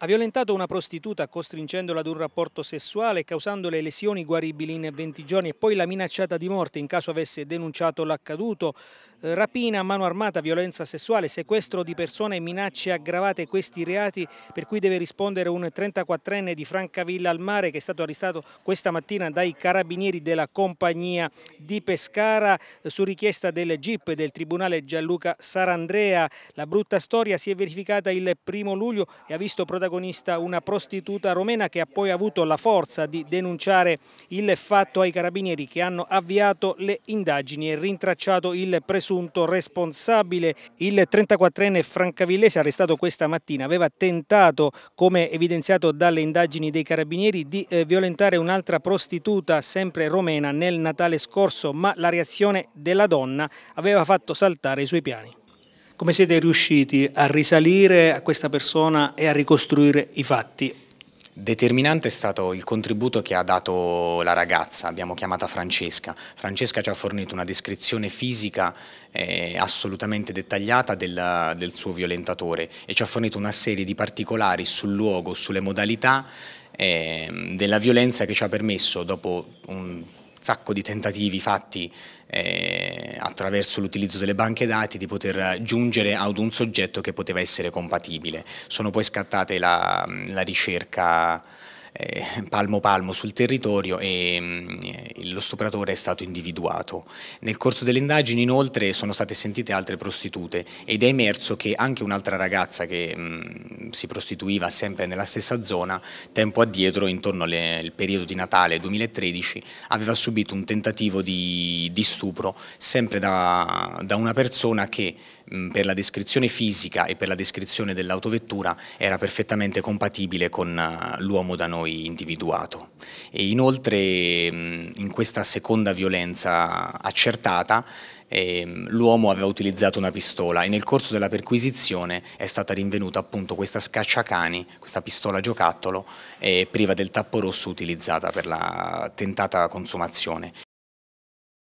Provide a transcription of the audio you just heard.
Ha violentato una prostituta costringendola ad un rapporto sessuale causando le lesioni guaribili in 20 giorni e poi la minacciata di morte in caso avesse denunciato l'accaduto. Eh, rapina, mano armata, violenza sessuale, sequestro di persone e minacce aggravate questi reati per cui deve rispondere un 34enne di Francavilla al mare che è stato arrestato questa mattina dai carabinieri della compagnia di Pescara eh, su richiesta del GIP del Tribunale Gianluca Sarandrea. La brutta storia si è verificata il primo luglio e ha visto protagonista protagonista una prostituta romena che ha poi avuto la forza di denunciare il fatto ai carabinieri che hanno avviato le indagini e rintracciato il presunto responsabile. Il 34enne francavillese arrestato questa mattina aveva tentato, come evidenziato dalle indagini dei carabinieri, di eh, violentare un'altra prostituta sempre romena nel Natale scorso, ma la reazione della donna aveva fatto saltare i suoi piani. Come siete riusciti a risalire a questa persona e a ricostruire i fatti? Determinante è stato il contributo che ha dato la ragazza, abbiamo chiamata Francesca. Francesca ci ha fornito una descrizione fisica eh, assolutamente dettagliata del, del suo violentatore e ci ha fornito una serie di particolari sul luogo, sulle modalità eh, della violenza che ci ha permesso, dopo un sacco di tentativi fatti eh, attraverso l'utilizzo delle banche dati di poter giungere ad un soggetto che poteva essere compatibile. Sono poi scattate la, la ricerca eh, palmo palmo sul territorio e mm, lo stupratore è stato individuato. Nel corso delle indagini inoltre sono state sentite altre prostitute ed è emerso che anche un'altra ragazza che mh, mm, si prostituiva sempre nella stessa zona, tempo addietro, intorno al periodo di Natale 2013, aveva subito un tentativo di, di stupro sempre da, da una persona che per la descrizione fisica e per la descrizione dell'autovettura era perfettamente compatibile con eh, l'uomo da noi individuato. E inoltre in questa seconda violenza accertata ehm, l'uomo aveva utilizzato una pistola e nel corso della perquisizione è stata rinvenuta appunto questa scacciacani, questa pistola giocattolo eh, priva del tappo rosso utilizzata per la tentata consumazione.